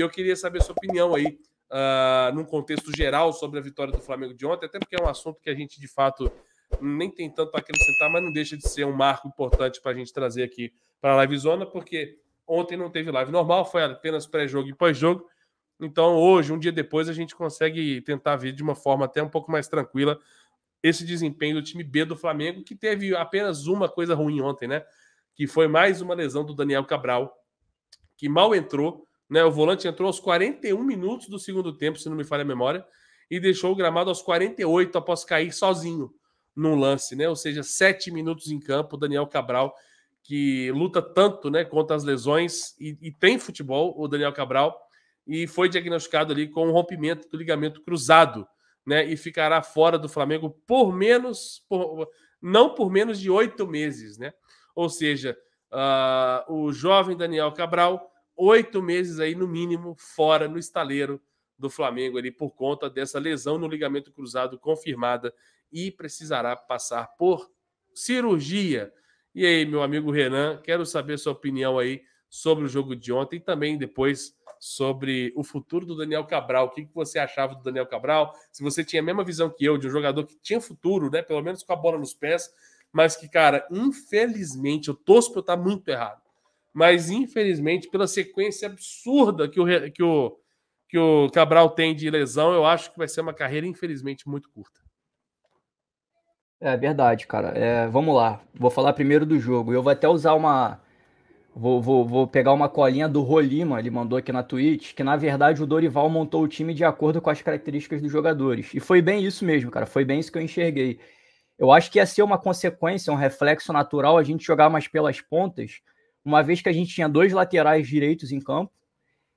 E eu queria saber sua opinião aí, uh, num contexto geral, sobre a vitória do Flamengo de ontem, até porque é um assunto que a gente, de fato, nem tem tanto para acrescentar, mas não deixa de ser um marco importante para a gente trazer aqui para a Livezona, porque ontem não teve live normal, foi apenas pré-jogo e pós-jogo. Então, hoje, um dia depois, a gente consegue tentar ver de uma forma até um pouco mais tranquila esse desempenho do time B do Flamengo, que teve apenas uma coisa ruim ontem, né? Que foi mais uma lesão do Daniel Cabral, que mal entrou né? O volante entrou aos 41 minutos do segundo tempo, se não me falha a memória, e deixou o gramado aos 48 após cair sozinho num lance, né? Ou seja, sete minutos em campo, Daniel Cabral, que luta tanto né, contra as lesões e, e tem futebol, o Daniel Cabral, e foi diagnosticado ali com um rompimento do ligamento cruzado, né? E ficará fora do Flamengo por menos, por, não por menos de oito meses, né? Ou seja, uh, o jovem Daniel Cabral oito meses aí, no mínimo, fora no estaleiro do Flamengo ali por conta dessa lesão no ligamento cruzado confirmada e precisará passar por cirurgia. E aí, meu amigo Renan, quero saber sua opinião aí sobre o jogo de ontem e também depois sobre o futuro do Daniel Cabral. O que você achava do Daniel Cabral? Se você tinha a mesma visão que eu de um jogador que tinha futuro, né? Pelo menos com a bola nos pés, mas que, cara, infelizmente, eu torço para eu estar tá muito errado mas infelizmente, pela sequência absurda que o, que o, que o Cabral tem de lesão, eu acho que vai ser uma carreira, infelizmente, muito curta. É verdade, cara. É, vamos lá. Vou falar primeiro do jogo. Eu vou até usar uma. Vou, vou, vou pegar uma colinha do Rolima, ele mandou aqui na Twitch, que na verdade o Dorival montou o time de acordo com as características dos jogadores. E foi bem isso mesmo, cara. Foi bem isso que eu enxerguei. Eu acho que ia ser uma consequência, um reflexo natural a gente jogar mais pelas pontas, uma vez que a gente tinha dois laterais direitos em campo.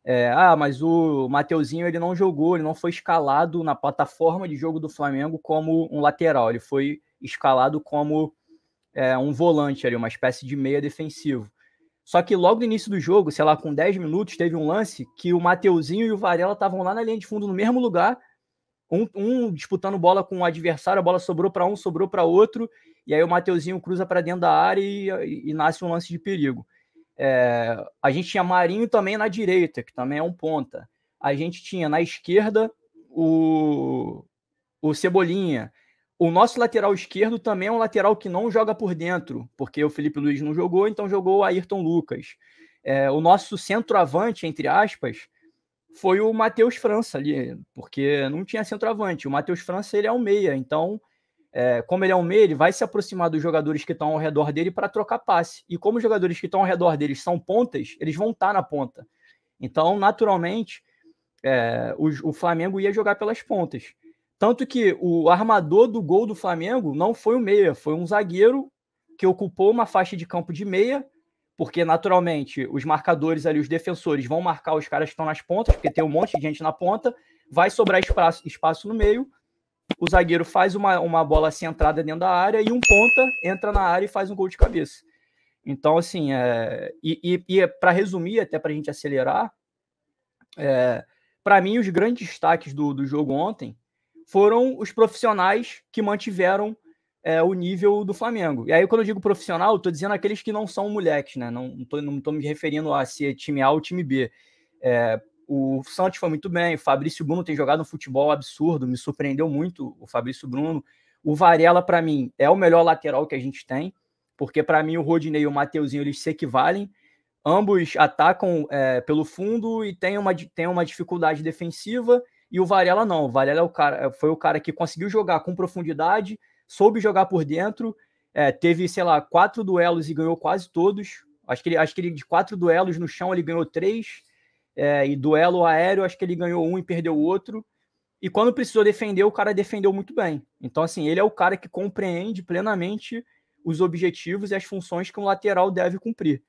É, ah, mas o Mateuzinho ele não jogou, ele não foi escalado na plataforma de jogo do Flamengo como um lateral, ele foi escalado como é, um volante ali, uma espécie de meia defensivo. Só que logo no início do jogo, sei lá, com 10 minutos, teve um lance que o Mateuzinho e o Varela estavam lá na linha de fundo no mesmo lugar, um, um disputando bola com o um adversário, a bola sobrou para um, sobrou para outro, e aí o Mateuzinho cruza para dentro da área e, e, e nasce um lance de perigo. É, a gente tinha Marinho também na direita, que também é um ponta. A gente tinha na esquerda o, o Cebolinha. O nosso lateral esquerdo também é um lateral que não joga por dentro, porque o Felipe Luiz não jogou, então jogou o Ayrton Lucas. É, o nosso centroavante, entre aspas, foi o Matheus França ali, porque não tinha centroavante. O Matheus França ele é um meia, então é, como ele é um meio, ele vai se aproximar dos jogadores que estão ao redor dele para trocar passe. E como os jogadores que estão ao redor deles são pontas, eles vão estar tá na ponta. Então, naturalmente, é, o, o, Flamengo ia jogar pelas pontas. Tanto que o armador do gol do Flamengo não foi o meia, foi um zagueiro que ocupou uma faixa de campo de meia, porque naturalmente os marcadores ali, os defensores, vão marcar os caras que estão nas pontas, porque tem um monte de gente na ponta, vai sobrar espaço, espaço no meio, o zagueiro faz uma, uma bola centrada dentro da área e um ponta entra na área e faz um gol de cabeça. Então, assim, é, e, e, e para resumir, até para a gente acelerar, é, para mim, os grandes destaques do, do jogo ontem foram os profissionais que mantiveram é, o nível do Flamengo. E aí, quando eu digo profissional, estou dizendo aqueles que não são moleques, né? Não estou não tô me referindo a ser time A ou time B. É, o Santos foi muito bem, o Fabrício Bruno tem jogado um futebol absurdo, me surpreendeu muito o Fabrício Bruno. O Varela, para mim, é o melhor lateral que a gente tem, porque para mim o Rodinei e o Mateuzinho eles se equivalem. Ambos atacam é, pelo fundo e tem uma, tem uma dificuldade defensiva, e o Varela não. O Varela é o cara, é, foi o cara que conseguiu jogar com profundidade, soube jogar por dentro, é, teve, sei lá, quatro duelos e ganhou quase todos. Acho que, ele, acho que ele, de quatro duelos no chão, ele ganhou três. É, e duelo aéreo, acho que ele ganhou um e perdeu o outro. E quando precisou defender, o cara defendeu muito bem. Então, assim, ele é o cara que compreende plenamente os objetivos e as funções que um lateral deve cumprir.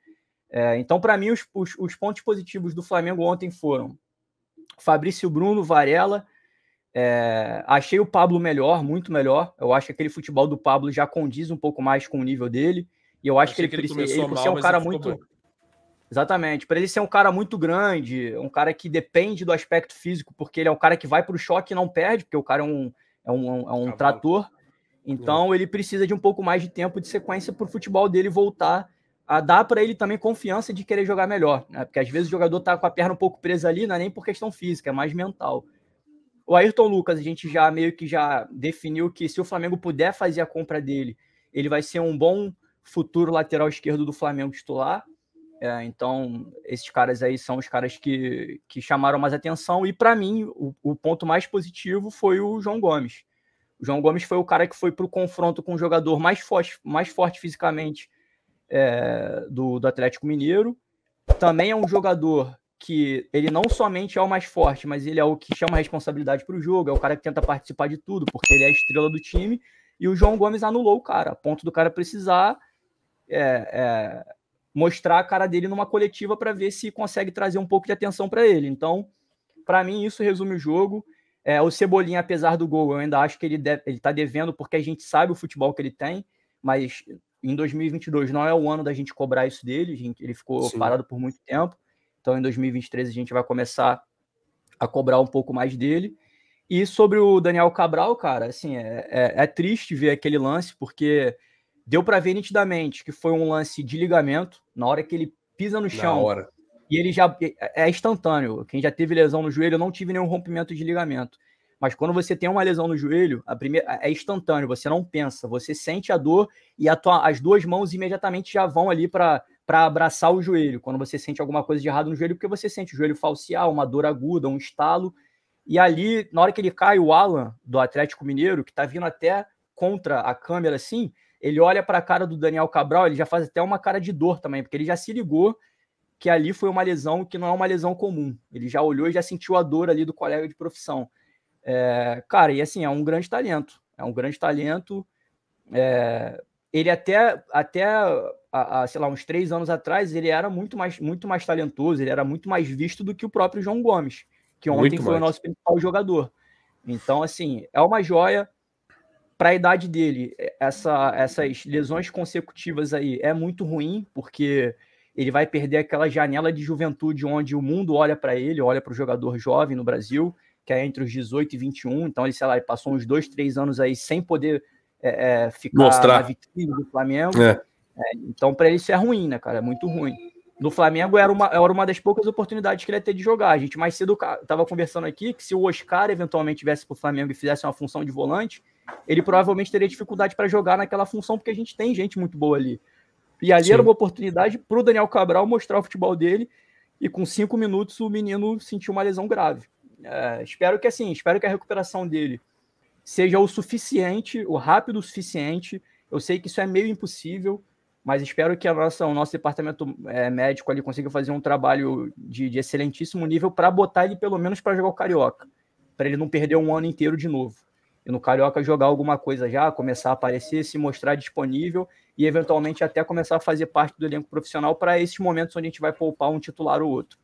É, então, para mim, os, os, os, pontos positivos do Flamengo ontem foram Fabrício Bruno, Varela. É, achei o Pablo melhor, muito melhor. Eu acho que aquele futebol do Pablo já condiz um pouco mais com o nível dele. E eu acho que ele, que ele, precisa, ele, mal, é um cara muito. Bom. Exatamente. Para ele ser um cara muito grande, um cara que depende do aspecto físico, porque ele é um cara que vai para o choque e não perde, porque o cara é um, é um, é um é trator. Então uhum. ele precisa de um pouco mais de tempo de sequência para o futebol dele voltar a dar para ele também confiança de querer jogar melhor, né? Porque às vezes o jogador tá com a perna um pouco presa ali, não é nem por questão física, é mais mental. O Ayrton Lucas, a gente já meio que já definiu que se o Flamengo puder fazer a compra dele, ele vai ser um bom futuro lateral esquerdo do Flamengo titular. É, então, esses caras aí são os caras que, que chamaram mais atenção. E para mim, o, o, ponto mais positivo foi o João Gomes. O João Gomes foi o cara que foi para o confronto com o jogador mais forte, mais forte fisicamente é, do, do Atlético Mineiro. Também é um jogador que ele não somente é o mais forte, mas ele é o que chama a responsabilidade para o jogo, é o cara que tenta participar de tudo, porque ele é a estrela do time. E o João Gomes anulou o cara, a ponto do cara precisar é, é mostrar a cara dele numa coletiva para ver se consegue trazer um pouco de atenção para ele. Então, para mim, isso resume o jogo. É, o Cebolinha, apesar do gol, eu ainda acho que ele ele está devendo, porque a gente sabe o futebol que ele tem, mas em 2022 não é o ano da gente cobrar isso dele, gente, ele ficou Sim. parado por muito tempo. Então, em 2023, a gente vai começar a cobrar um pouco mais dele. E sobre o Daniel Cabral, cara, assim, é, é, é triste ver aquele lance, porque Deu para ver nitidamente que foi um lance de ligamento, na hora que ele pisa no chão. E ele já é, é, é instantâneo. Quem já teve lesão no joelho, eu não tive nenhum rompimento de ligamento. Mas quando você tem uma lesão no joelho, a primeira é, é instantâneo, você não pensa, você sente a dor e a tua, as duas mãos imediatamente já vão ali para abraçar o joelho. Quando você sente alguma coisa de errado no joelho, porque você sente o joelho falsear, uma dor aguda, um estalo. E ali, na hora que ele cai, o Alan, do Atlético Mineiro, que está vindo até contra a câmera assim, ele olha para a cara do Daniel Cabral, ele já faz até uma cara de dor também, porque ele já se ligou que ali foi uma lesão que não é uma lesão comum. Ele já olhou e já sentiu a dor ali do colega de profissão. É, cara, e assim, é um grande talento. É um grande talento. É, ele até, até a, sei lá, uns três anos atrás, ele era muito mais, muito mais talentoso, ele era muito mais visto do que o próprio João Gomes, que ontem muito foi mais. o nosso principal jogador. Então, assim, é uma joia para a idade dele, é, essa, essas lesões consecutivas aí é muito ruim, porque ele vai perder aquela janela de juventude onde o mundo olha para ele, olha para o jogador jovem no Brasil, que é entre os 18 e 21. Então, ele, sei lá, ele passou uns dois, três anos aí sem poder é, é, ficar Mostrar. na vitrine do Flamengo. É. é então, para ele isso é ruim, né, cara? É muito ruim. No Flamengo era uma, era uma das poucas oportunidades que ele ia ter de jogar. A gente mais cedo estava conversando aqui que se o Oscar eventualmente tivesse para o Flamengo e fizesse uma função de volante, ele provavelmente teria dificuldade para jogar naquela função, porque a gente tem gente muito boa ali. E ali Sim. era uma oportunidade para o Daniel Cabral mostrar o futebol dele, e com cinco minutos o menino sentiu uma lesão grave. É, espero que assim, espero que a recuperação dele seja o suficiente, o rápido o suficiente. Eu sei que isso é meio impossível, mas espero que a nossa, o nosso departamento é, médico ali consiga fazer um trabalho de, de excelentíssimo nível para botar ele pelo menos para jogar o carioca, para ele não perder um ano inteiro de novo e no Carioca jogar alguma coisa já, começar a aparecer, se mostrar disponível e eventualmente até começar a fazer parte do elenco profissional para esses momentos onde a gente vai poupar um titular ou outro.